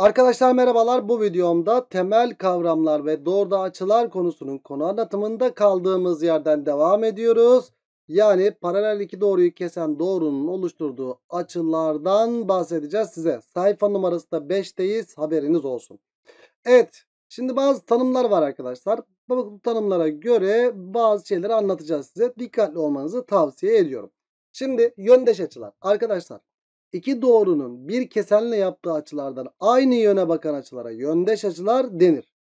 Arkadaşlar merhabalar bu videomda temel kavramlar ve doğruda açılar konusunun konu anlatımında kaldığımız yerden devam ediyoruz. Yani paralel iki doğruyu kesen doğrunun oluşturduğu açılardan bahsedeceğiz size. Sayfa numarası da 5'teyiz haberiniz olsun. Evet şimdi bazı tanımlar var arkadaşlar. Bu tanımlara göre bazı şeyleri anlatacağız size. Dikkatli olmanızı tavsiye ediyorum. Şimdi yöndeş açılar. Arkadaşlar İki doğrunun bir kesenle yaptığı açılardan aynı yöne bakan açılara yöndeş açılar denir.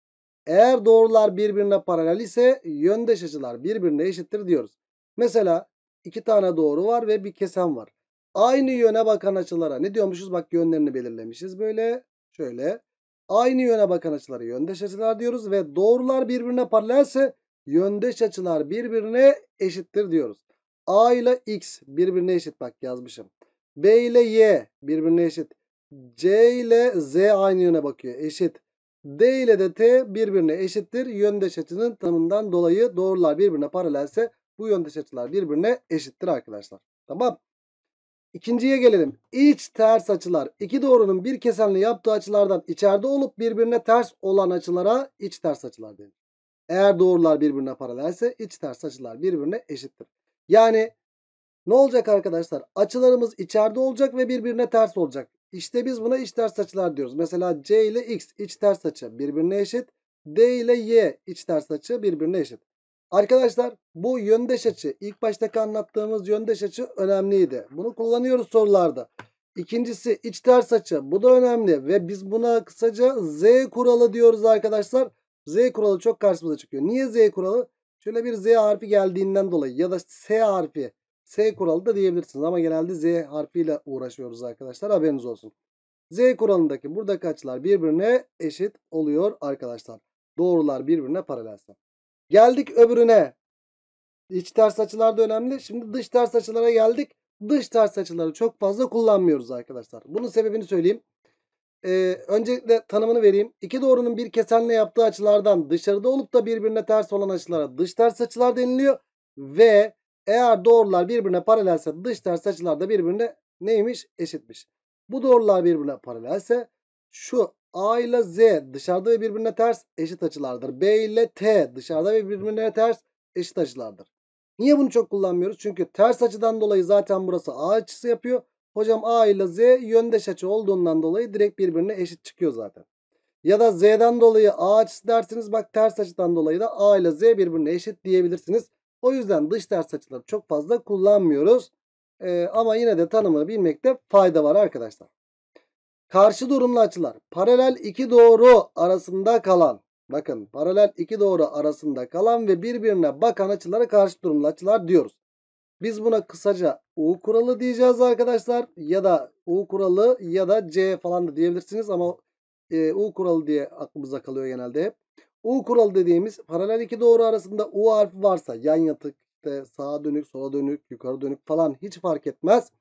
Eğer doğrular birbirine paralel ise yöndeş açılar birbirine eşittir diyoruz. Mesela iki tane doğru var ve bir kesen var. Aynı yöne bakan açılara ne diyormuşuz? Bak yönlerini belirlemişiz böyle. Şöyle. Aynı yöne bakan açılara yöndeş açılar diyoruz ve doğrular birbirine paralelse yöndeş açılar birbirine eşittir diyoruz. A ile X birbirine eşit bak yazmışım. B ile Y birbirine eşit. C ile Z aynı yöne bakıyor. Eşit. D ile de T birbirine eşittir. Yöndeş açının tanımından dolayı doğrular birbirine paralelse bu yöndeş açılar birbirine eşittir arkadaşlar. Tamam. İkinciye gelelim. İç ters açılar. İki doğrunun bir kesenle yaptığı açılardan içeride olup birbirine ters olan açılara iç ters açılar denir. Eğer doğrular birbirine paralelse iç ters açılar birbirine eşittir. Yani ne olacak arkadaşlar? Açılarımız içeride olacak ve birbirine ters olacak. İşte biz buna iç ters açılar diyoruz. Mesela C ile X iç ters açı birbirine eşit. D ile Y iç ters açı birbirine eşit. Arkadaşlar bu yöndeş açı ilk baştaki anlattığımız yöndeş açı önemliydi. Bunu kullanıyoruz sorularda. İkincisi iç ters açı bu da önemli ve biz buna kısaca Z kuralı diyoruz arkadaşlar. Z kuralı çok karşımıza çıkıyor. Niye Z kuralı? Şöyle bir Z harfi geldiğinden dolayı ya da S harfi S kuralı da diyebilirsiniz ama genelde Z harfiyle uğraşıyoruz arkadaşlar haberiniz olsun. Z kuralındaki buradaki açılar birbirine eşit oluyor arkadaşlar. Doğrular birbirine paralelse. Geldik öbürüne. İç ters açılar da önemli. Şimdi dış ters açılara geldik. Dış ters açıları çok fazla kullanmıyoruz arkadaşlar. Bunun sebebini söyleyeyim. Ee, öncelikle tanımını vereyim. İki doğrunun bir kesenle yaptığı açılardan dışarıda olup da birbirine ters olan açılara dış ters açılar deniliyor. Ve eğer doğrular birbirine paralelse dış ters açılar da birbirine neymiş? Eşitmiş. Bu doğrular birbirine paralelse şu A ile Z dışarıda ve birbirine ters eşit açılardır. B ile T dışarıda ve birbirine ters eşit açılardır. Niye bunu çok kullanmıyoruz? Çünkü ters açıdan dolayı zaten burası A açısı yapıyor. Hocam A ile Z yöndeş açı olduğundan dolayı direkt birbirine eşit çıkıyor zaten. Ya da Z'den dolayı A açısı dersiniz. Bak ters açıdan dolayı da A ile Z birbirine eşit diyebilirsiniz. O yüzden dış ters açıları çok fazla kullanmıyoruz. Ee, ama yine de tanımını bilmekte fayda var arkadaşlar. Karşı durumlu açılar paralel iki doğru arasında kalan bakın paralel iki doğru arasında kalan ve birbirine bakan açılara karşı durumlu açılar diyoruz. Biz buna kısaca U kuralı diyeceğiz arkadaşlar ya da U kuralı ya da C falan da diyebilirsiniz ama e, U kuralı diye aklımıza kalıyor genelde hep. U kuralı dediğimiz paralel iki doğru arasında U harfi varsa yan yatık, sağa dönük, sola dönük, yukarı dönük falan hiç fark etmez.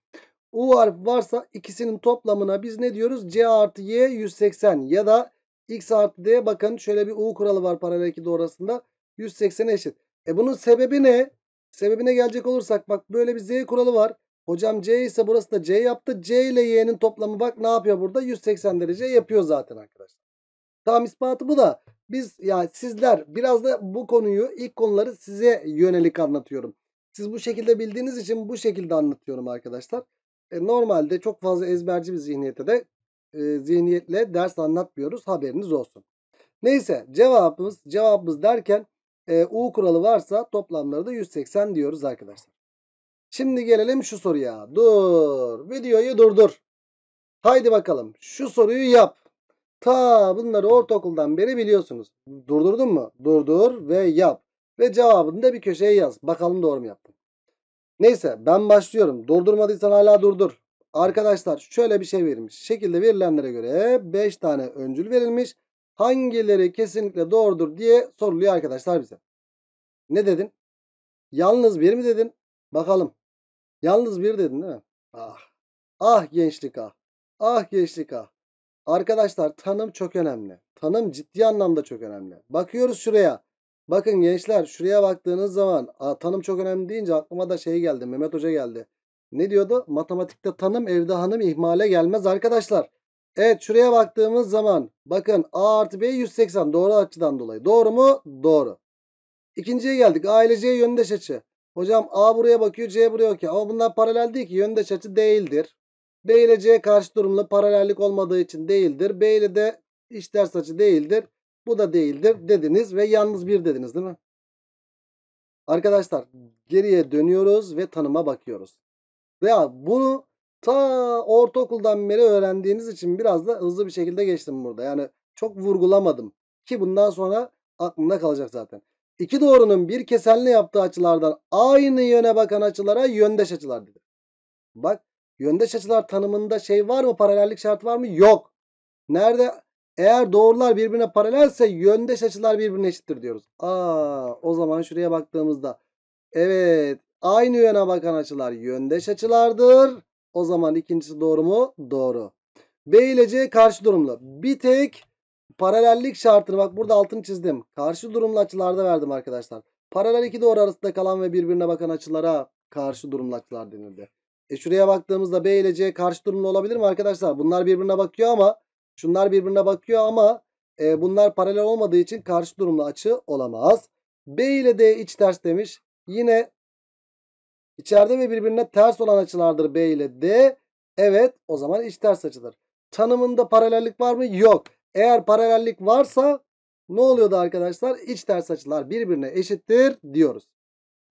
U harfi varsa ikisinin toplamına biz ne diyoruz? C artı Y 180 ya da X artı D bakın şöyle bir U kuralı var paralel iki doğru arasında. 180 eşit. E bunun sebebi ne? Sebebine gelecek olursak bak böyle bir Z kuralı var. Hocam C ise burası da C yaptı. C ile Y'nin toplamı bak ne yapıyor burada? 180 derece yapıyor zaten arkadaşlar. Tam ispatı bu da biz yani sizler biraz da bu konuyu ilk konuları size yönelik anlatıyorum. Siz bu şekilde bildiğiniz için bu şekilde anlatıyorum arkadaşlar. E, normalde çok fazla ezberci bir zihniyete de e, zihniyetle ders anlatmıyoruz haberiniz olsun. Neyse cevabımız cevabımız derken e, U kuralı varsa toplamları da 180 diyoruz arkadaşlar. Şimdi gelelim şu soruya. Dur videoyu durdur. Haydi bakalım şu soruyu yap. Ta bunları ortaokuldan beri biliyorsunuz. Durdurdun mu? Durdur ve yap. Ve cevabını da bir köşeye yaz. Bakalım doğru mu yaptın? Neyse ben başlıyorum. Durdurmadıysan hala durdur. Arkadaşlar şöyle bir şey verilmiş. Şekilde verilenlere göre 5 tane öncül verilmiş. Hangileri kesinlikle doğrudur diye soruluyor arkadaşlar bize. Ne dedin? Yalnız bir mi dedin? Bakalım. Yalnız bir dedin değil mi? Ah. Ah gençlik ah. Ah gençlik ah. Arkadaşlar tanım çok önemli. Tanım ciddi anlamda çok önemli. Bakıyoruz şuraya. Bakın gençler şuraya baktığınız zaman a, tanım çok önemli deyince aklıma da şey geldi. Mehmet Hoca geldi. Ne diyordu? Matematikte tanım evde hanım ihmale gelmez arkadaşlar. Evet şuraya baktığımız zaman bakın A artı B 180 doğru açıdan dolayı. Doğru mu? Doğru. İkinciye geldik. A ile C yöndeş açı. Hocam A buraya bakıyor C buraya bakıyor. Ama bunlar paralel değil ki yöndeş açı değildir. B ile C karşı durumlu paralellik olmadığı için değildir. B ile de iç ters açı değildir. Bu da değildir dediniz ve yalnız bir dediniz değil mi? Arkadaşlar geriye dönüyoruz ve tanıma bakıyoruz. Veya bunu ta ortaokuldan beri öğrendiğiniz için biraz da hızlı bir şekilde geçtim burada. Yani çok vurgulamadım ki bundan sonra aklımda kalacak zaten. İki doğrunun bir kesenli yaptığı açılardan aynı yöne bakan açılara yöndeş açılar dedi. Bak Yöndeş açılar tanımında şey var mı? Paralellik şartı var mı? Yok. Nerede? Eğer doğrular birbirine paralelse yöndeş açılar birbirine eşittir diyoruz. Aa, o zaman şuraya baktığımızda evet aynı yöne bakan açılar yöndeş açılardır. O zaman ikincisi doğru mu? Doğru. B ile C karşı durumlu. Bir tek paralellik şartını bak burada altını çizdim. Karşı durumlu açılarda verdim arkadaşlar. Paralel iki doğru arasında kalan ve birbirine bakan açılara karşı durumlu açılar denildi. E şuraya baktığımızda B ile C karşı durumlu olabilir mi arkadaşlar? Bunlar birbirine bakıyor ama şunlar birbirine bakıyor ama e, bunlar paralel olmadığı için karşı durumlu açı olamaz. B ile D iç ters demiş. Yine içeride ve birbirine ters olan açılardır B ile D. Evet o zaman iç ters açıdır. Tanımında paralellik var mı? Yok. Eğer paralellik varsa ne oluyordu arkadaşlar? İç ters açılar birbirine eşittir diyoruz.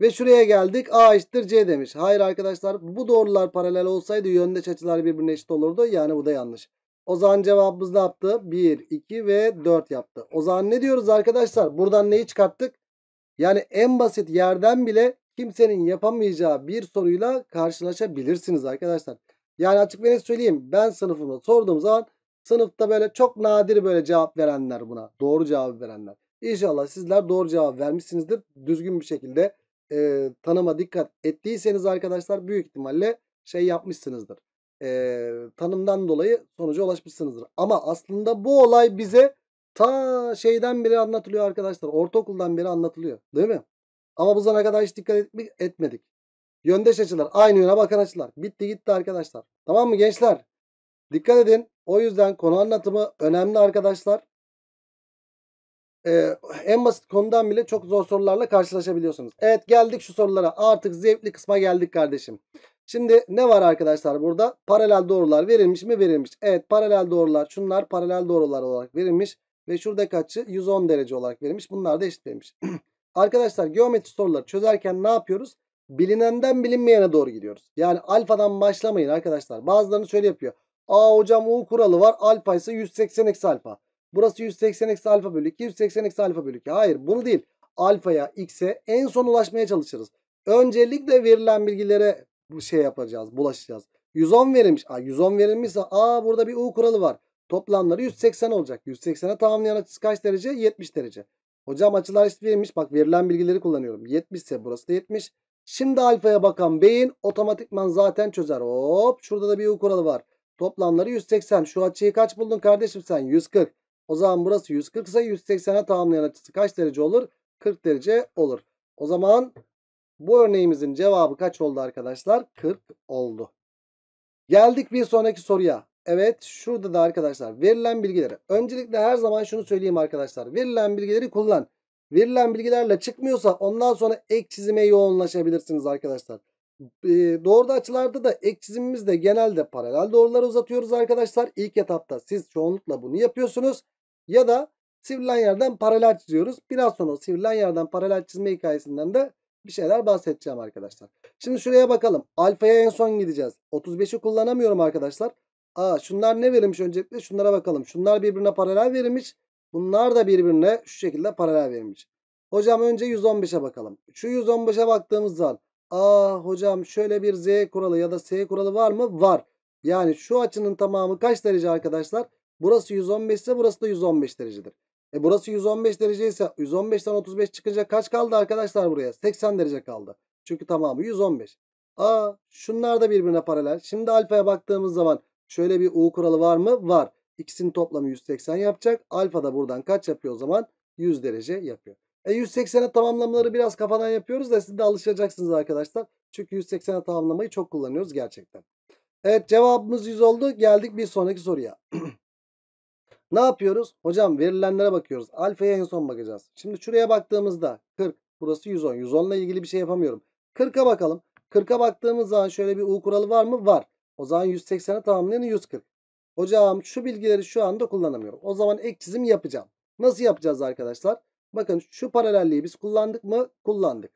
Ve şuraya geldik. A eşittir C demiş. Hayır arkadaşlar bu doğrular paralel olsaydı yöndeş açılar birbirine eşit olurdu. Yani bu da yanlış. O zaman cevabımız ne yaptı? 1, 2 ve 4 yaptı. O zaman ne diyoruz arkadaşlar? Buradan neyi çıkarttık? Yani en basit yerden bile kimsenin yapamayacağı bir soruyla karşılaşabilirsiniz arkadaşlar. Yani açık ve net söyleyeyim. Ben sınıfımda sorduğum zaman sınıfta böyle çok nadir böyle cevap verenler buna. Doğru cevap verenler. İnşallah sizler doğru cevap vermişsinizdir. Düzgün bir şekilde e, tanıma dikkat ettiyseniz arkadaşlar büyük ihtimalle şey yapmışsınızdır. E, tanımdan dolayı sonuca ulaşmışsınızdır. Ama aslında bu olay bize ta şeyden beri anlatılıyor arkadaşlar. Ortaokuldan beri anlatılıyor. Değil mi? Ama bu zamana kadar hiç dikkat etmedik. Yöndeş açılar. Aynı yöne bakan açılar. Bitti gitti arkadaşlar. Tamam mı gençler? Dikkat edin. O yüzden konu anlatımı önemli arkadaşlar e, en basit konudan bile çok zor sorularla karşılaşabiliyorsunuz. Evet geldik şu sorulara. Artık zevkli kısma geldik kardeşim. Şimdi ne var arkadaşlar burada? Paralel doğrular verilmiş mi? Verilmiş. Evet paralel doğrular şunlar paralel doğrular olarak verilmiş. Ve şurada kaçı 110 derece olarak verilmiş. Bunlar da eşit verilmiş. arkadaşlar geometri soruları çözerken ne yapıyoruz? Bilinenden bilinmeyene doğru gidiyoruz. Yani alfadan başlamayın arkadaşlar. Bazılarını şöyle yapıyor. Aa hocam U kuralı var. Alfa ise 180 eksi alfa. Burası 180 eksi alfa bölü 2. 180 eksi alfa bölü 2. Hayır bunu değil. Alfaya x'e en son ulaşmaya çalışırız. Öncelikle verilen bilgilere bu şey yapacağız. Bulaşacağız. 110 verilmiş. Aa, 110 verilmişse aa burada bir U kuralı var. Toplamları 180 olacak. 180'e tamamlayan açısı kaç derece? 70 derece. Hocam açılar eşit verilmiş. Bak verilen bilgileri kullanıyorum. 70 ise burası da 70. Şimdi alfaya bakan beyin otomatikman zaten çözer. Hop şurada da bir U kuralı var. Toplamları 180. Şu açıyı kaç buldun kardeşim sen? 140. O zaman burası 140 ise 180'e tamamlayan açısı kaç derece olur? 40 derece olur. O zaman bu örneğimizin cevabı kaç oldu arkadaşlar? 40 oldu. Geldik bir sonraki soruya. Evet şurada da arkadaşlar verilen bilgileri. Öncelikle her zaman şunu söyleyeyim arkadaşlar. Verilen bilgileri kullan. Verilen bilgilerle çıkmıyorsa ondan sonra ek çizime yoğunlaşabilirsiniz arkadaşlar. Ee, doğruda açılarda da ek çizimimizde genelde paralel doğruları uzatıyoruz arkadaşlar. İlk etapta siz çoğunlukla bunu yapıyorsunuz. Ya da sivrilen yerden paralel çiziyoruz. Biraz sonra sivrilen yerden paralel çizme hikayesinden de bir şeyler bahsedeceğim arkadaşlar. Şimdi şuraya bakalım. Alfa'ya en son gideceğiz. 35'i kullanamıyorum arkadaşlar. Aa, şunlar ne verilmiş öncelikle? Şunlara bakalım. Şunlar birbirine paralel verilmiş. Bunlar da birbirine şu şekilde paralel verilmiş. Hocam önce 115'e bakalım. Şu 115'e baktığımız zaman. Aa hocam şöyle bir Z kuralı ya da S kuralı var mı? Var. Yani şu açının tamamı kaç derece arkadaşlar? Burası 115 ise burası da 115 derecedir. E burası 115 derece ise 115'ten 35 çıkınca kaç kaldı arkadaşlar buraya? 80 derece kaldı. Çünkü tamamı 115. Aa şunlar da birbirine paralel. Şimdi alfaya baktığımız zaman şöyle bir U kuralı var mı? Var. İkisinin toplamı 180 yapacak. Alfa da buradan kaç yapıyor o zaman? 100 derece yapıyor. E 180'e tamamlamaları biraz kafadan yapıyoruz da siz de alışacaksınız arkadaşlar. Çünkü 180'e tamamlamayı çok kullanıyoruz gerçekten. Evet cevabımız 100 oldu. Geldik bir sonraki soruya. Ne yapıyoruz? Hocam verilenlere bakıyoruz. Alfa'ya en son bakacağız. Şimdi şuraya baktığımızda 40. Burası 110. 110 ile ilgili bir şey yapamıyorum. 40'a bakalım. 40'a baktığımız zaman şöyle bir U kuralı var mı? Var. O zaman 180'e tamamlayan 140. Hocam şu bilgileri şu anda kullanamıyorum. O zaman ek çizim yapacağım. Nasıl yapacağız arkadaşlar? Bakın şu paralelliği biz kullandık mı? Kullandık.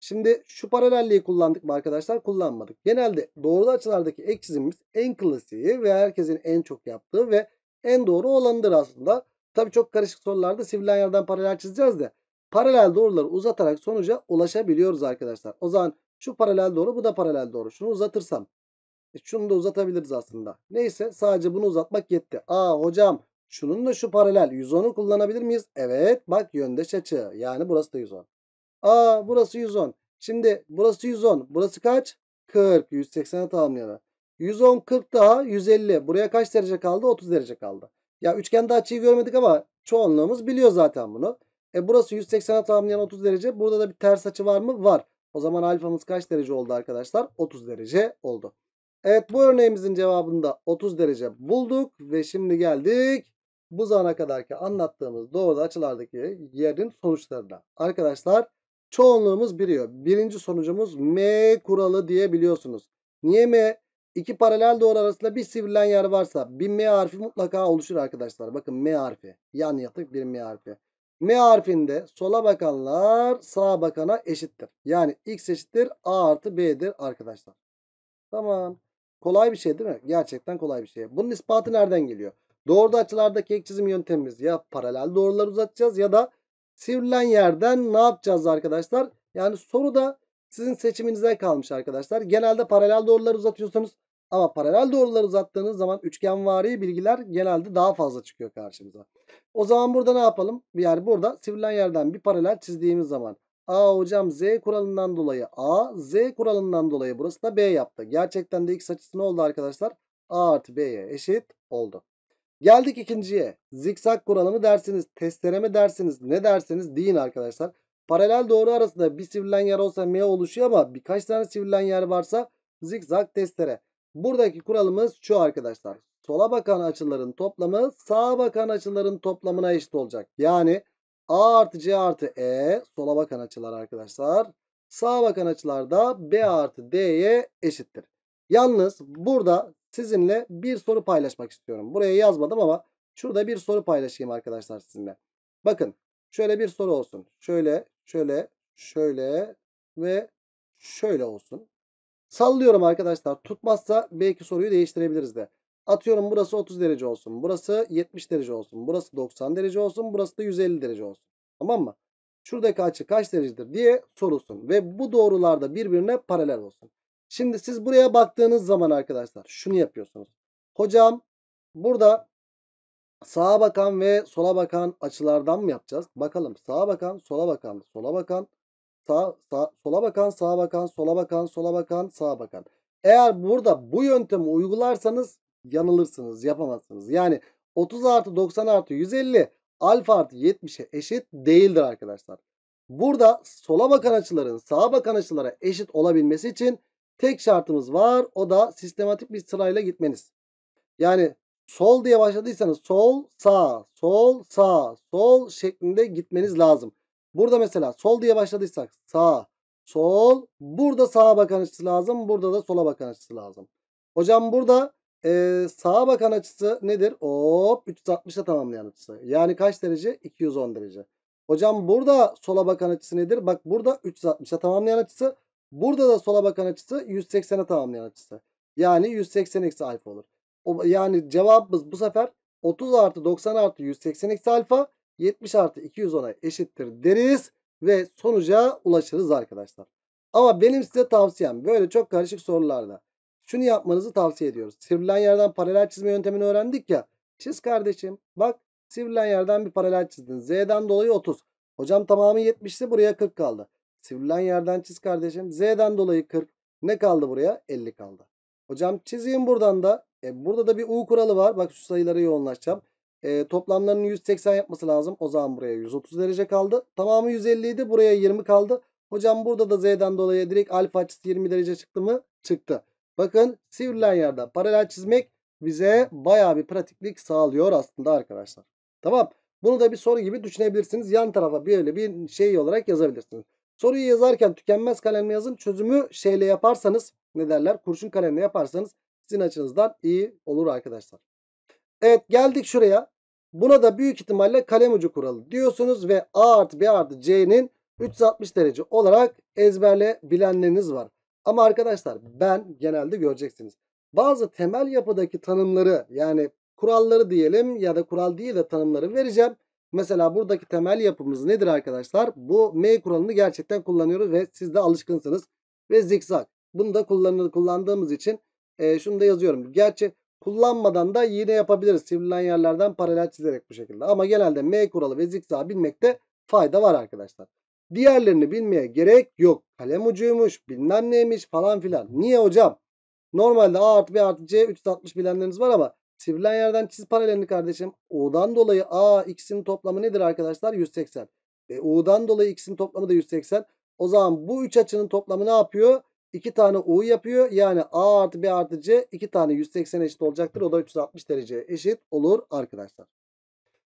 Şimdi şu paralelliği kullandık mı arkadaşlar? Kullanmadık. Genelde doğru açılardaki ek çizimimiz en klasiği ve herkesin en çok yaptığı ve en doğru olanıdır aslında. Tabii çok karışık sorularda sivrilen yerden paralel çizeceğiz de paralel doğruları uzatarak sonuca ulaşabiliyoruz arkadaşlar. O zaman şu paralel doğru bu da paralel doğru. Şunu uzatırsam e şunu da uzatabiliriz aslında. Neyse sadece bunu uzatmak yetti. Aa hocam şunun da şu paralel 110'u kullanabilir miyiz? Evet bak yöndeş açı yani burası da 110. Aa burası 110. Şimdi burası 110 burası kaç? 40 180'e tamamlayalım. 110 daha 150. Buraya kaç derece kaldı? 30 derece kaldı. Ya üçgende açıyı görmedik ama çoğunluğumuz biliyor zaten bunu. E burası 180'e tamamlayan 30 derece. Burada da bir ters açı var mı? Var. O zaman alfamız kaç derece oldu arkadaşlar? 30 derece oldu. Evet bu örneğimizin cevabında 30 derece bulduk. Ve şimdi geldik bu zamana kadarki anlattığımız doğruda açılardaki yerin sonuçlarına. Arkadaşlar çoğunluğumuz biliyor. Birinci sonucumuz M kuralı diye biliyorsunuz. Niye M? İki paralel doğru arasında bir sivrilen yer varsa bir M harfi mutlaka oluşur arkadaşlar. Bakın M harfi. Yan yatık bir M harfi. M harfinde sola bakanlar sağa bakana eşittir. Yani x eşittir a artı b'dir arkadaşlar. Tamam. Kolay bir şey değil mi? Gerçekten kolay bir şey. Bunun ispatı nereden geliyor? Doğru açılardaki ek çizim yöntemimiz ya paralel doğruları uzatacağız ya da sivrilen yerden ne yapacağız arkadaşlar? Yani soruda sizin seçiminize kalmış arkadaşlar. Genelde paralel doğruları uzatıyorsunuz. Ama paralel doğruları uzattığınız zaman üçgenvari bilgiler genelde daha fazla çıkıyor karşımıza. O zaman burada ne yapalım? Yani burada sivrilen yerden bir paralel çizdiğimiz zaman A hocam Z kuralından dolayı A, Z kuralından dolayı burası da B yaptı. Gerçekten de x açısı ne oldu arkadaşlar? A artı B'ye eşit oldu. Geldik ikinciye. Zikzak kuralımı dersiniz, testere mi dersiniz, ne derseniz deyin arkadaşlar. Paralel doğru arasında bir sivrilen yer olsa M oluşuyor ama birkaç tane sivrilen yer varsa zikzak testere. Buradaki kuralımız şu arkadaşlar. Sola bakan açıların toplamı sağa bakan açıların toplamına eşit olacak. Yani A artı C artı E sola bakan açılar arkadaşlar. Sağa bakan açılar da B artı D'ye eşittir. Yalnız burada sizinle bir soru paylaşmak istiyorum. Buraya yazmadım ama şurada bir soru paylaşayım arkadaşlar sizinle. Bakın Şöyle bir soru olsun. Şöyle, şöyle, şöyle ve şöyle olsun. Sallıyorum arkadaşlar. Tutmazsa belki soruyu değiştirebiliriz de. Atıyorum burası 30 derece olsun. Burası 70 derece olsun. Burası 90 derece olsun. Burası da 150 derece olsun. Tamam mı? Şuradaki açı kaç derecedir diye sorulsun. Ve bu doğrularda birbirine paralel olsun. Şimdi siz buraya baktığınız zaman arkadaşlar şunu yapıyorsunuz. Hocam burada sağa bakan ve sola bakan açılardan mı yapacağız? Bakalım sağa bakan, sola bakan, sola bakan, sağ, sağ, sola bakan, sağa bakan, sola bakan, sola bakan, sağa bakan. Eğer burada bu yöntemi uygularsanız yanılırsınız, yapamazsınız. Yani 30 artı 90 artı 150 alfa artı 70'e eşit değildir arkadaşlar. Burada sola bakan açıların sağa bakan açılara eşit olabilmesi için tek şartımız var. O da sistematik bir sırayla gitmeniz. Yani Sol diye başladıysanız sol sağ sol sağ sol şeklinde gitmeniz lazım. Burada mesela sol diye başladıysak sağ sol burada sağa bakan açısı lazım burada da sola bakan açısı lazım. Hocam burada e, sağa bakan açısı nedir? Hop 360'a tamamlayan açısı. Yani kaç derece? 210 derece. Hocam burada sola bakan açısı nedir? Bak burada 360'a tamamlayan açısı. Burada da sola bakan açısı 180'e tamamlayan açısı. Yani 180 eksi alfa olur yani cevabımız bu sefer 30 artı 90 artı 180 eksi alfa 70 artı 210'a eşittir deriz ve sonuca ulaşırız arkadaşlar. Ama benim size tavsiyem böyle çok karışık sorularda şunu yapmanızı tavsiye ediyoruz. Sivrilen yerden paralel çizme yöntemini öğrendik ya. Çiz kardeşim. Bak sivrilen yerden bir paralel çizdin. Z'den dolayı 30. Hocam tamamı 70 buraya 40 kaldı. Sivrilen yerden çiz kardeşim. Z'den dolayı 40. Ne kaldı buraya? 50 kaldı. Hocam çizeyim buradan da e, burada da bir U kuralı var. Bak şu sayıları yoğunlaşacağım. E, toplamlarının 180 yapması lazım. O zaman buraya 130 derece kaldı. Tamamı 150 idi. Buraya 20 kaldı. Hocam burada da Z'den dolayı direkt alfa açısı 20 derece çıktı mı? Çıktı. Bakın sivrilen yerde. paralel çizmek bize baya bir pratiklik sağlıyor aslında arkadaşlar. Tamam. Bunu da bir soru gibi düşünebilirsiniz. Yan tarafa böyle bir şey olarak yazabilirsiniz. Soruyu yazarken tükenmez kalemle yazın. Çözümü şeyle yaparsanız ne derler? Kurşun kalemle yaparsanız sizin açınızdan iyi olur arkadaşlar. Evet geldik şuraya. Buna da büyük ihtimalle kalem ucu kuralı diyorsunuz ve A artı B artı C'nin 360 derece olarak ezberle bilenleriniz var. Ama arkadaşlar ben genelde göreceksiniz. Bazı temel yapıdaki tanımları yani kuralları diyelim ya da kural değil de tanımları vereceğim. Mesela buradaki temel yapımız nedir arkadaşlar? Bu M kuralını gerçekten kullanıyoruz ve siz de alışkınsınız. Ve zikzak. Bunu da kullanır, kullandığımız için e, şunu da yazıyorum. Gerçi kullanmadan da yine yapabiliriz. Sivrilen yerlerden paralel çizerek bu şekilde. Ama genelde M kuralı ve zikzağı bilmekte fayda var arkadaşlar. Diğerlerini bilmeye gerek yok. Kalem ucuymuş bilmem neymiş falan filan. Niye hocam? Normalde A artı B artı C 360 bilenleriniz var ama sivrilen yerden çiz paralelini kardeşim. O'dan dolayı A x'in toplamı nedir arkadaşlar? 180. E, O'dan dolayı x'in toplamı da 180. O zaman bu üç açının toplamı ne yapıyor? 2 tane U yapıyor. Yani A artı B artı C 2 tane 180 eşit olacaktır. O da 360 dereceye eşit olur arkadaşlar.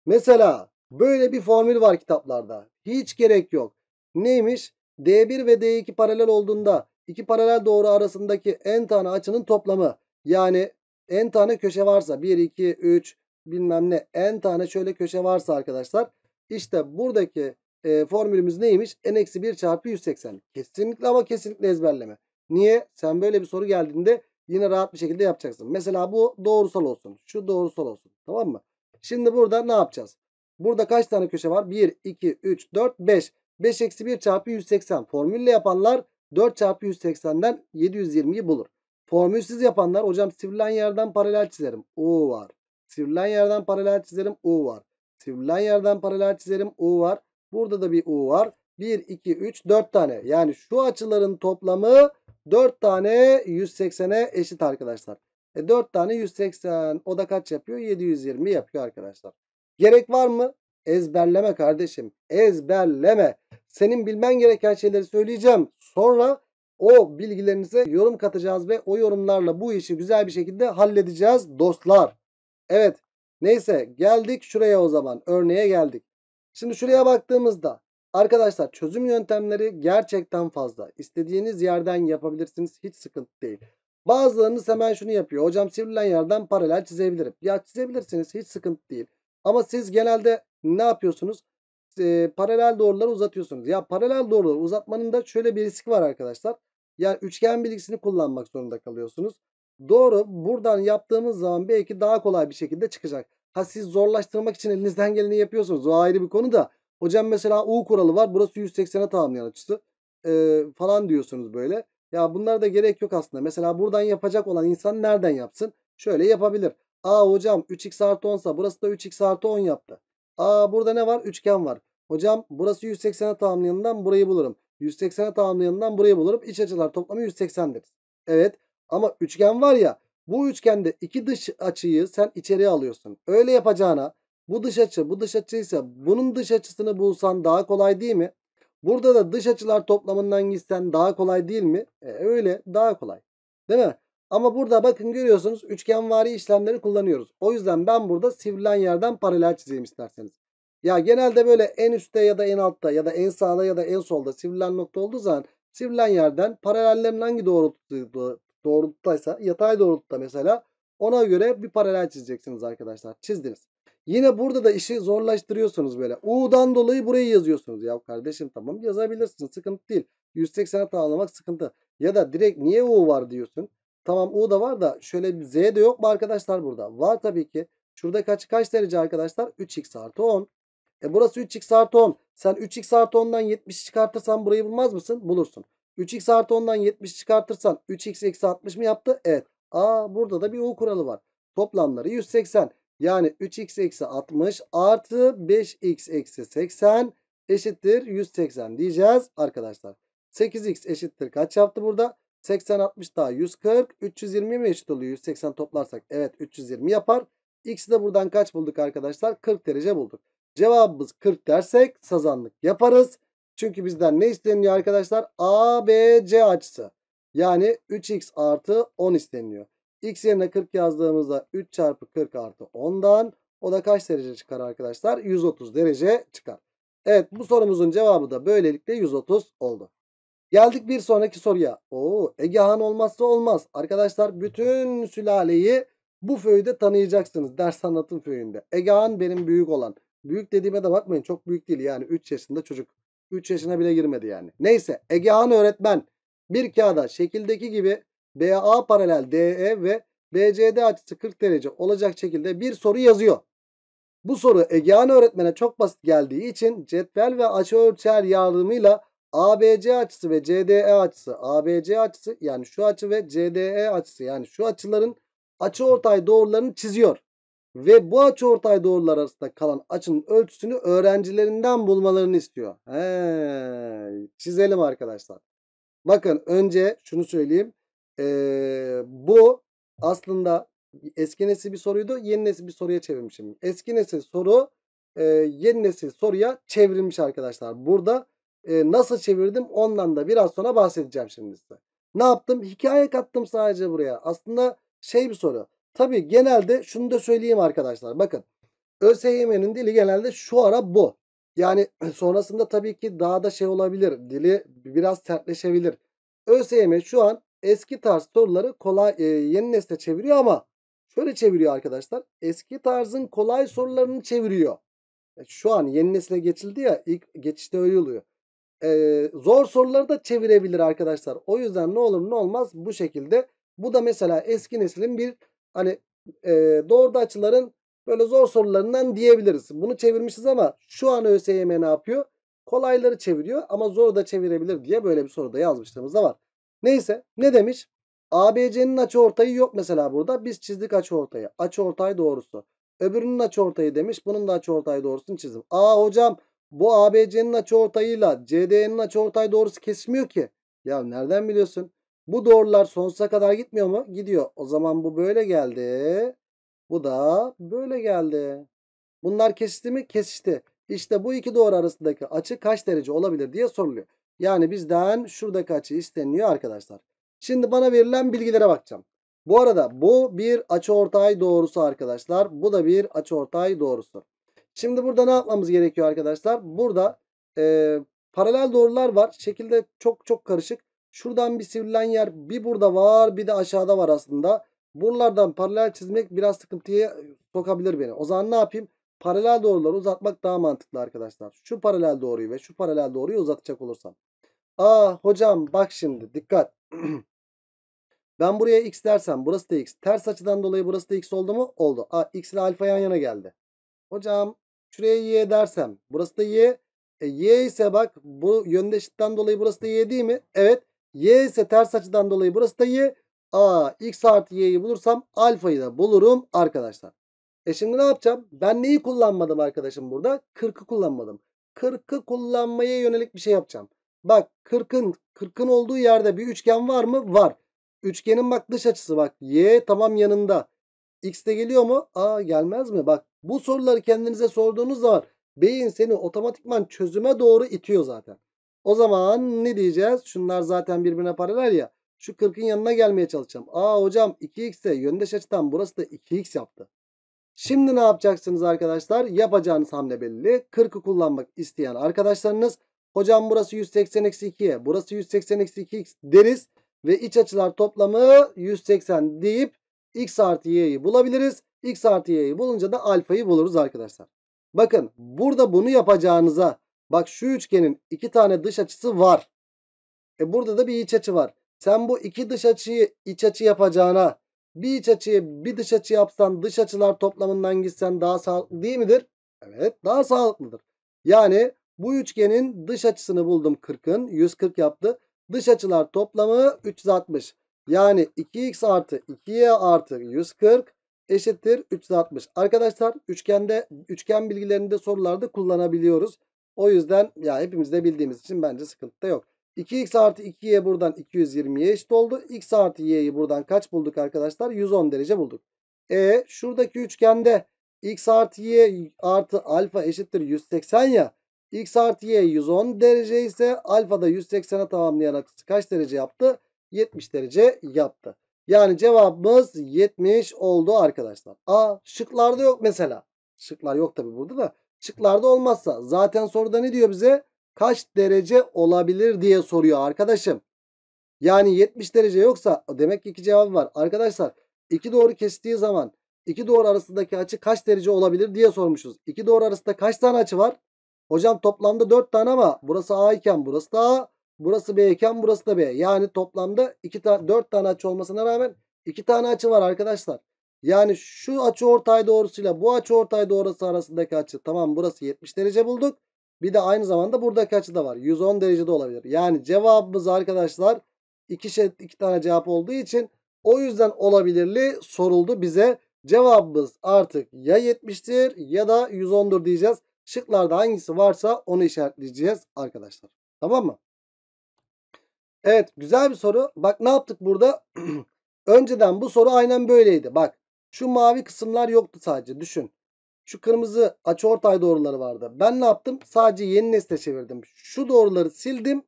Mesela böyle bir formül var kitaplarda. Hiç gerek yok. Neymiş? D1 ve D2 paralel olduğunda iki paralel doğru arasındaki en tane açının toplamı. Yani en tane köşe varsa 1, 2, 3 bilmem ne en tane şöyle köşe varsa arkadaşlar. işte buradaki e, formülümüz neymiş? n-1 çarpı 180. Kesinlikle ama kesinlikle ezberleme. Niye? Sen böyle bir soru geldiğinde yine rahat bir şekilde yapacaksın. Mesela bu doğrusal olsun. Şu doğrusal olsun. Tamam mı? Şimdi burada ne yapacağız? Burada kaç tane köşe var? 1, 2, 3, 4, 5. 5 eksi 1 çarpı 180. Formülle yapanlar 4 çarpı 180'den 720'yi bulur. Formülsüz yapanlar hocam sivrilen yerden paralel çizerim. U var. Sivrilen yerden paralel çizerim. U var. Sivrilen yerden paralel çizerim. U var. Burada da bir U var. 1, 2, 3, 4 tane. Yani şu açıların toplamı 4 tane 180'e eşit arkadaşlar. E 4 tane 180 o da kaç yapıyor? 720 yapıyor arkadaşlar. Gerek var mı? Ezberleme kardeşim. Ezberleme. Senin bilmen gereken şeyleri söyleyeceğim. Sonra o bilgilerinize yorum katacağız ve o yorumlarla bu işi güzel bir şekilde halledeceğiz dostlar. Evet. Neyse geldik şuraya o zaman. Örneğe geldik. Şimdi şuraya baktığımızda arkadaşlar çözüm yöntemleri gerçekten fazla. İstediğiniz yerden yapabilirsiniz. Hiç sıkıntı değil. Bazılarınız hemen şunu yapıyor. Hocam sivrilen yerden paralel çizebilirim. Ya çizebilirsiniz hiç sıkıntı değil. Ama siz genelde ne yapıyorsunuz? E, paralel doğruları uzatıyorsunuz. Ya paralel doğruları uzatmanın da şöyle bir risk var arkadaşlar. Yani üçgen bilgisini kullanmak zorunda kalıyorsunuz. Doğru buradan yaptığımız zaman belki daha kolay bir şekilde çıkacak. Ha siz zorlaştırmak için elinizden geleni yapıyorsunuz. O ayrı bir konu da. Hocam mesela U kuralı var. Burası 180'e tamamlayan açısı. Ee, falan diyorsunuz böyle. Ya bunlara da gerek yok aslında. Mesela buradan yapacak olan insan nereden yapsın? Şöyle yapabilir. Aa hocam 3x artı 10 sa burası da 3x artı 10 yaptı. Aa burada ne var? Üçgen var. Hocam burası 180'e tamamlayanından burayı bulurum. 180'e tamamlayanından burayı bulurum. İç açılar toplamı 180'dir. Evet ama üçgen var ya bu üçgende iki dış açıyı sen içeriye alıyorsun. Öyle yapacağına bu dış açı bu dış açıysa bunun dış açısını bulsan daha kolay değil mi? Burada da dış açılar toplamından gitsen daha kolay değil mi? E, öyle daha kolay. Değil mi? Ama burada bakın görüyorsunuz üçgenvari işlemleri kullanıyoruz. O yüzden ben burada sivrilen yerden paralel çizeyim isterseniz. Ya genelde böyle en üstte ya da en altta ya da en sağda ya da en solda sivrilen nokta olduğu zaman sivrilen yerden paralellerin hangi doğrultuda doğrultudaysa yatay doğrultuda mesela ona göre bir paralel çizeceksiniz arkadaşlar. Çizdiniz. Yine burada da işi zorlaştırıyorsunuz böyle. U'dan dolayı burayı yazıyorsunuz. Ya kardeşim tamam yazabilirsin sıkıntı değil. 180'e tamamlamak sıkıntı. Ya da direkt niye U var diyorsun. Tamam U da var da şöyle bir Z de yok mu arkadaşlar burada? Var tabii ki. Şurada kaç kaç derece arkadaşlar? 3x artı 10. E burası 3x artı 10. Sen 3x artı 10'dan 70 çıkartırsan burayı bulmaz mısın? Bulursun. 3x artı 10'dan 70 çıkartırsan 3x eksi 60 mı yaptı? Evet. Aa burada da bir U kuralı var. Toplamları 180. Yani 3x eksi 60 artı 5x eksi 80 eşittir 180 diyeceğiz arkadaşlar. 8x eşittir kaç yaptı burada? 80 60 daha 140. 320 mi eşit oluyor? 180 toplarsak evet 320 yapar. X'i de buradan kaç bulduk arkadaşlar? 40 derece bulduk. Cevabımız 40 dersek sazanlık yaparız. Çünkü bizden ne isteniyor arkadaşlar? ABC açısı. Yani 3x artı 10 isteniyor. X yerine 40 yazdığımızda 3 çarpı 40 artı 10'dan o da kaç derece çıkar arkadaşlar? 130 derece çıkar. Evet bu sorumuzun cevabı da böylelikle 130 oldu. Geldik bir sonraki soruya. Oo, Ege Han olmazsa olmaz. Arkadaşlar bütün sülaleyi bu föyde tanıyacaksınız. Ders anlatım föyünde. Ege Han benim büyük olan. Büyük dediğime de bakmayın çok büyük değil yani 3 yaşında çocuk. 3 yaşına bile girmedi yani. Neyse Egehan öğretmen bir kağıda şekildeki gibi BA paralel DE ve BCD açısı 40 derece olacak şekilde bir soru yazıyor. Bu soru Egehan öğretmene çok basit geldiği için cetvel ve açıölçer yardımıyla ABC açısı ve CDE açısı, ABC açısı yani şu açı ve CDE açısı yani şu açıların açı ortay doğrularını çiziyor ve bu açıortay doğrular arasında kalan açının ölçüsünü öğrencilerinden bulmalarını istiyor. He, çizelim arkadaşlar. Bakın önce şunu söyleyeyim. Ee, bu aslında eski nesil bir soruydu. Yeni nesil bir soruya çevirmişim. Eski nesil soru e, yeni nesil soruya çevrilmiş arkadaşlar. Burada e, nasıl çevirdim ondan da biraz sonra bahsedeceğim şimdi size. Ne yaptım? Hikaye kattım sadece buraya. Aslında şey bir soru. Tabi genelde şunu da söyleyeyim arkadaşlar. Bakın ÖSYM'nin dili genelde şu ara bu. Yani sonrasında tabii ki daha da şey olabilir. Dili biraz sertleşebilir. ÖSYM şu an eski tarz soruları kolay e, yeni nesle çeviriyor ama şöyle çeviriyor arkadaşlar. Eski tarzın kolay sorularını çeviriyor. E, şu an yeni nesle geçildi ya ilk geçişte öyle oluyor. E, zor soruları da çevirebilir arkadaşlar. O yüzden ne olur ne olmaz bu şekilde. Bu da mesela eski neslin bir hani e, doğru açıların böyle zor sorularından diyebiliriz. Bunu çevirmişiz ama şu an ÖSYM ne yapıyor? Kolayları çeviriyor ama zor da çevirebilir diye böyle bir soruda yazmışlarımız da var. Neyse ne demiş? ABC'nin açı ortayı yok mesela burada. Biz çizdik açı ortayı. Açı ortay doğrusu. Öbürünün açı ortayı demiş. Bunun da açı ortay doğrusunu çizdim. Aa hocam bu ABC'nin açı ortayıyla CD'nin açı ortay doğrusu kesmiyor ki. Ya nereden biliyorsun? Bu doğrular sonsuza kadar gitmiyor mu? Gidiyor. O zaman bu böyle geldi. Bu da böyle geldi. Bunlar kesişti mi? Kesişti. İşte bu iki doğru arasındaki açı kaç derece olabilir diye soruluyor. Yani bizden şuradaki açı isteniyor arkadaşlar. Şimdi bana verilen bilgilere bakacağım. Bu arada bu bir açıortay doğrusu arkadaşlar. Bu da bir açıortay doğrusu. Şimdi burada ne yapmamız gerekiyor arkadaşlar? Burada e, paralel doğrular var. Şekilde çok çok karışık. Şuradan bir sivrilen yer bir burada var bir de aşağıda var aslında. Buralardan paralel çizmek biraz sıkıntıya sokabilir beni. O zaman ne yapayım? Paralel doğruları uzatmak daha mantıklı arkadaşlar. Şu paralel doğruyu ve şu paralel doğruyu uzatacak olursam. Aa hocam bak şimdi dikkat. ben buraya x dersem burası da x. Ters açıdan dolayı burası da x oldu mu? Oldu. Aa x ile alfa yan yana geldi. Hocam şuraya y dersem burası da y. E, y ise bak bu yöndeşitten dolayı burası da y değil mi? Evet. Y ise ters açıdan dolayı burası da Y. A x artı y'yi bulursam alfayı da bulurum arkadaşlar. E şimdi ne yapacağım? Ben neyi kullanmadım arkadaşım burada? 40'ı kullanmadım. 40'ı kullanmaya yönelik bir şey yapacağım. Bak 40'ın 40'ın olduğu yerde bir üçgen var mı? Var. Üçgenin bak dış açısı bak. Y tamam yanında. X de geliyor mu? A gelmez mi? Bak bu soruları kendinize sorduğunuz zaman beyin seni otomatikman çözüme doğru itiyor zaten. O zaman ne diyeceğiz? Şunlar zaten birbirine paralel ya. Şu 40'ın yanına gelmeye çalışacağım. Aa hocam 2x de yöndeş açıdan burası da 2x yaptı. Şimdi ne yapacaksınız arkadaşlar? Yapacağınız hamle belli. 40'ı kullanmak isteyen arkadaşlarınız hocam burası 180-2'ye burası 180-2x deriz ve iç açılar toplamı 180 deyip x artı y'yi bulabiliriz. x artı y'yi bulunca da alfayı buluruz arkadaşlar. Bakın burada bunu yapacağınıza Bak şu üçgenin iki tane dış açısı var. E burada da bir iç açı var. Sen bu iki dış açıyı iç açı yapacağına bir iç açıyı bir dış açı yapsan dış açılar toplamından gitsen daha sağlıklı değil midir? Evet daha sağlıklıdır. Yani bu üçgenin dış açısını buldum 40'ın 140 yaptı. Dış açılar toplamı 360. Yani 2x artı 2y artı 140 eşittir 360. Arkadaşlar üçgende üçgen bilgilerini de sorularda kullanabiliyoruz. O yüzden ya hepimiz de bildiğimiz için bence sıkıntı da yok. 2x artı 2y buradan 220'ye eşit oldu. x artı y'yi buradan kaç bulduk arkadaşlar? 110 derece bulduk. E şuradaki üçgende x artı y artı alfa eşittir 180 ya. x artı y 110 derece ise alfa da 180'e tamamlayarak kaç derece yaptı? 70 derece yaptı. Yani cevabımız 70 oldu arkadaşlar. A şıklarda yok mesela. Şıklar yok tabi burada da çıklarda olmazsa zaten soruda ne diyor bize? Kaç derece olabilir diye soruyor arkadaşım. Yani 70 derece yoksa demek ki iki cevap var. Arkadaşlar iki doğru kestiği zaman iki doğru arasındaki açı kaç derece olabilir diye sormuşuz. İki doğru arasında kaç tane açı var? Hocam toplamda 4 tane ama burası A iken burası da A. Burası B iken burası da B. Yani toplamda 2 ta tane açı olmasına rağmen 2 tane açı var arkadaşlar. Yani şu açı ortay doğrusuyla bu açı ortay doğrusu arasındaki açı. Tamam burası 70 derece bulduk. Bir de aynı zamanda buradaki açı da var. 110 derecede olabilir. Yani cevabımız arkadaşlar iki, şey, iki tane cevap olduğu için o yüzden olabilirliği soruldu bize. Cevabımız artık ya 70'tir ya da 110'dur diyeceğiz. Şıklarda hangisi varsa onu işaretleyeceğiz arkadaşlar. Tamam mı? Evet güzel bir soru. Bak ne yaptık burada? Önceden bu soru aynen böyleydi. Bak şu mavi kısımlar yoktu sadece düşün. Şu kırmızı açıortay doğruları vardı. Ben ne yaptım? Sadece yeni nesne çevirdim. Şu doğruları sildim.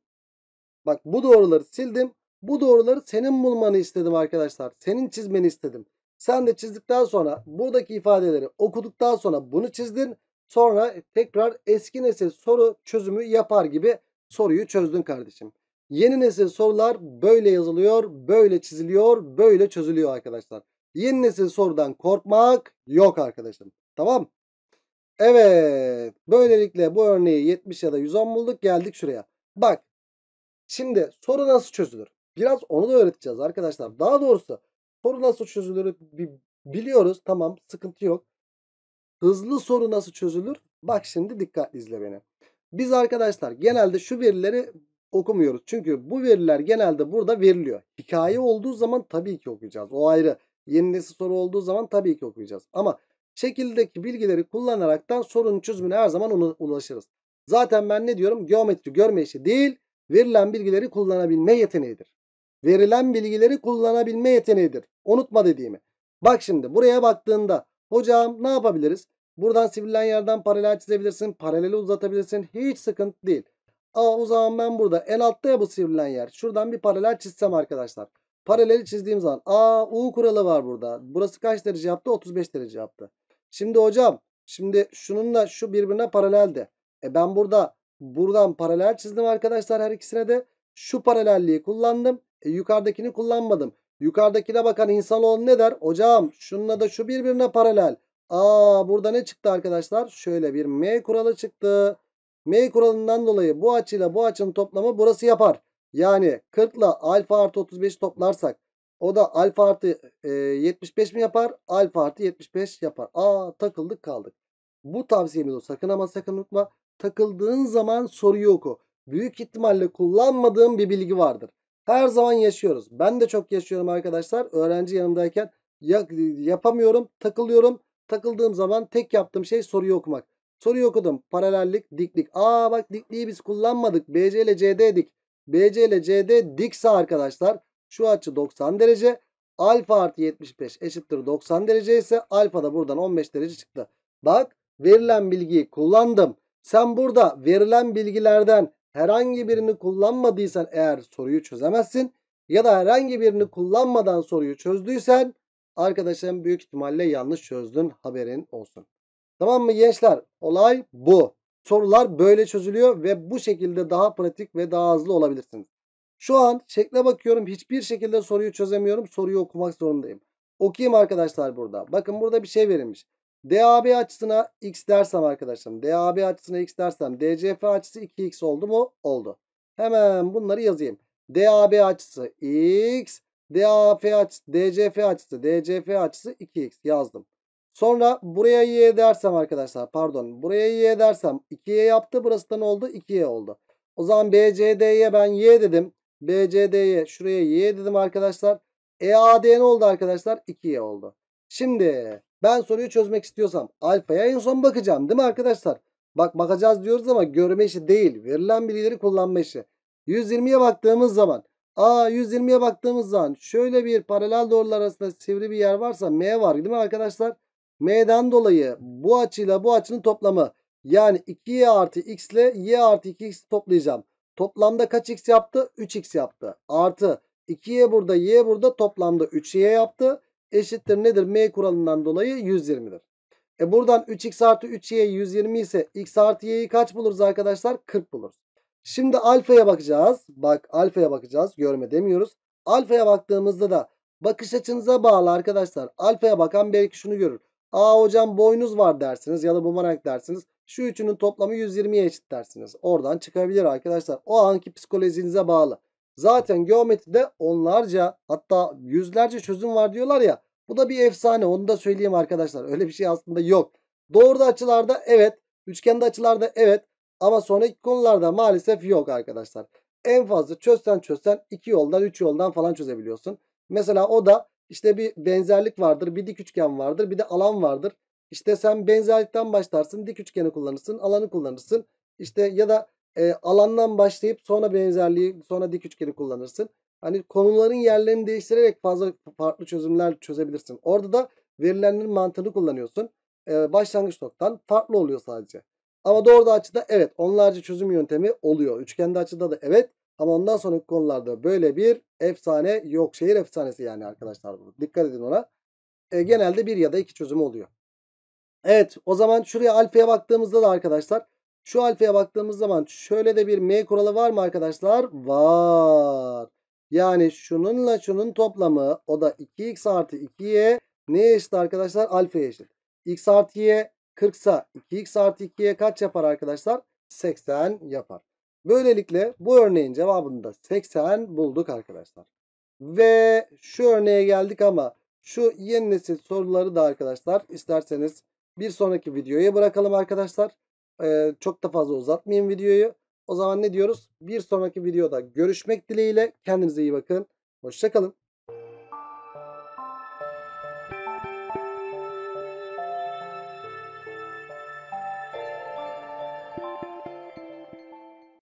Bak bu doğruları sildim. Bu doğruları senin bulmanı istedim arkadaşlar. Senin çizmeni istedim. Sen de çizdikten sonra buradaki ifadeleri okuduktan sonra bunu çizdin. Sonra tekrar eski nesil soru çözümü yapar gibi soruyu çözdün kardeşim. Yeni nesil sorular böyle yazılıyor, böyle çiziliyor, böyle çözülüyor arkadaşlar. Yeni nesil sorudan korkmak yok arkadaşım. Tamam. Evet. Böylelikle bu örneği 70 ya da 110 bulduk. Geldik şuraya. Bak. Şimdi soru nasıl çözülür? Biraz onu da öğreteceğiz arkadaşlar. Daha doğrusu soru nasıl çözülür biliyoruz. Tamam sıkıntı yok. Hızlı soru nasıl çözülür? Bak şimdi dikkatli izle beni. Biz arkadaşlar genelde şu verileri okumuyoruz. Çünkü bu veriler genelde burada veriliyor. Hikaye olduğu zaman tabii ki okuyacağız. O ayrı. Yenilesi soru olduğu zaman tabii ki okuyacağız. Ama şekildeki bilgileri kullanaraktan sorunun çözümüne her zaman ulaşırız. Zaten ben ne diyorum? Geometri görme işi değil, verilen bilgileri kullanabilme yeteneğidir. Verilen bilgileri kullanabilme yeteneğidir. Unutma dediğimi. Bak şimdi buraya baktığında hocam ne yapabiliriz? Buradan sivrilen yerden paralel çizebilirsin. Paraleli uzatabilirsin. Hiç sıkıntı değil. Aa o zaman ben burada en altta ya bu sivrilen yer. Şuradan bir paralel çizsem arkadaşlar. Paraleli çizdiğim zaman. A, U kuralı var burada. Burası kaç derece yaptı? 35 derece yaptı. Şimdi hocam şimdi şununla şu birbirine paraleldi. E ben burada buradan paralel çizdim arkadaşlar her ikisine de. Şu paralelliği kullandım. E yukarıdakini kullanmadım. Yukarıdakine bakan insanoğlu ne der? Hocam şununla da şu birbirine paralel. Aa burada ne çıktı arkadaşlar? Şöyle bir M kuralı çıktı. M kuralından dolayı bu açıyla bu açının toplamı burası yapar. Yani 40 ile alfa artı 35 toplarsak o da alfa artı e, 75 mi yapar? Alfa artı 75 yapar. Aa takıldık kaldık. Bu tavsiyemiz o. Sakın ama sakın unutma. Takıldığın zaman soruyu oku. Büyük ihtimalle kullanmadığım bir bilgi vardır. Her zaman yaşıyoruz. Ben de çok yaşıyorum arkadaşlar. Öğrenci yanımdayken yapamıyorum, takılıyorum. Takıldığım zaman tek yaptığım şey soruyu okumak. Soruyu okudum. Paralellik, diklik. Aa bak dikliği biz kullanmadık. BC ile CD'dik. BC ile CD dikse arkadaşlar şu açı 90 derece. Alfa artı 75 eşittir 90 derece ise alfa da buradan 15 derece çıktı. Bak verilen bilgiyi kullandım. Sen burada verilen bilgilerden herhangi birini kullanmadıysan eğer soruyu çözemezsin. Ya da herhangi birini kullanmadan soruyu çözdüysen arkadaşım büyük ihtimalle yanlış çözdün haberin olsun. Tamam mı gençler? Olay bu. Sorular böyle çözülüyor ve bu şekilde daha pratik ve daha hızlı olabilirsiniz. Şu an şekle bakıyorum hiçbir şekilde soruyu çözemiyorum. Soruyu okumak zorundayım. Okuyayım arkadaşlar burada. Bakın burada bir şey verilmiş. DAB açısına x dersem arkadaşlarım. DAB açısına x dersem DCF açısı 2x oldu mu? Oldu. Hemen bunları yazayım. DAB açısı x, DAF açısı, DCF açısı, DCF açısı 2x yazdım. Sonra buraya y dersem arkadaşlar pardon buraya y dersem 2y yaptı burası da ne oldu 2y oldu. O zaman bcd'ye ben y dedim. bcd'ye şuraya y dedim arkadaşlar. ead ne oldu arkadaşlar 2y oldu. Şimdi ben soruyu çözmek istiyorsam alfaya en son bakacağım değil mi arkadaşlar? Bak bakacağız diyoruz ama görme işi değil. Verilen bilgileri kullanma işi. 120'ye baktığımız zaman A 120'ye baktığımız zaman şöyle bir paralel doğrular arasında sivri bir yer varsa M var değil mi arkadaşlar? M'den dolayı bu açıyla bu açının toplamı yani 2y artı x ile y artı 2x toplayacağım. Toplamda kaç x yaptı? 3x yaptı. Artı 2y burada y burada toplamda 3y yaptı. Eşittir nedir? M kuralından dolayı 120'dir. E buradan 3x artı 3y 120 ise x artı y'yi kaç buluruz arkadaşlar? 40 buluruz. Şimdi alfaya bakacağız. Bak alfaya bakacağız. Görme demiyoruz. Alfaya baktığımızda da bakış açınıza bağlı arkadaşlar. Alfaya bakan belki şunu görür. Aa hocam boynuz var dersiniz ya da bumerang dersiniz. Şu üçünün toplamı 120'ye eşit dersiniz. Oradan çıkabilir arkadaşlar. O anki psikolojinize bağlı. Zaten geometride onlarca hatta yüzlerce çözüm var diyorlar ya. Bu da bir efsane onu da söyleyeyim arkadaşlar. Öyle bir şey aslında yok. Doğru açılarda evet. Üçgende açılarda evet. Ama sonraki konularda maalesef yok arkadaşlar. En fazla çözsen çözsen iki yoldan üç yoldan falan çözebiliyorsun. Mesela o da işte bir benzerlik vardır, bir dik üçgen vardır, bir de alan vardır. İşte sen benzerlikten başlarsın, dik üçgeni kullanırsın, alanı kullanırsın. İşte ya da e, alandan başlayıp sonra benzerliği, sonra dik üçgeni kullanırsın. Hani konuların yerlerini değiştirerek fazla farklı çözümler çözebilirsin. Orada da verilenlerin mantığını kullanıyorsun. Ee, başlangıç noktan farklı oluyor sadece. Ama doğru açıda evet onlarca çözüm yöntemi oluyor. Üçgende açıda da evet ama ondan sonraki konularda böyle bir efsane yok. Şehir efsanesi yani arkadaşlar. bu. Dikkat edin ona. E, genelde bir ya da iki çözüm oluyor. Evet o zaman şuraya alfaya baktığımızda da arkadaşlar. Şu alfaya baktığımız zaman şöyle de bir M kuralı var mı arkadaşlar? Var. Yani şununla şunun toplamı o da 2x artı 2y ne eşit arkadaşlar? Alfaya eşit. x artı y 40 ise 2x artı 2 2'ye kaç yapar arkadaşlar? 80 yapar. Böylelikle bu örneğin cevabını da 80 bulduk arkadaşlar. Ve şu örneğe geldik ama şu yeni nesil soruları da arkadaşlar isterseniz bir sonraki videoya bırakalım arkadaşlar. Ee, çok da fazla uzatmayayım videoyu. O zaman ne diyoruz? Bir sonraki videoda görüşmek dileğiyle. Kendinize iyi bakın. Hoşçakalın.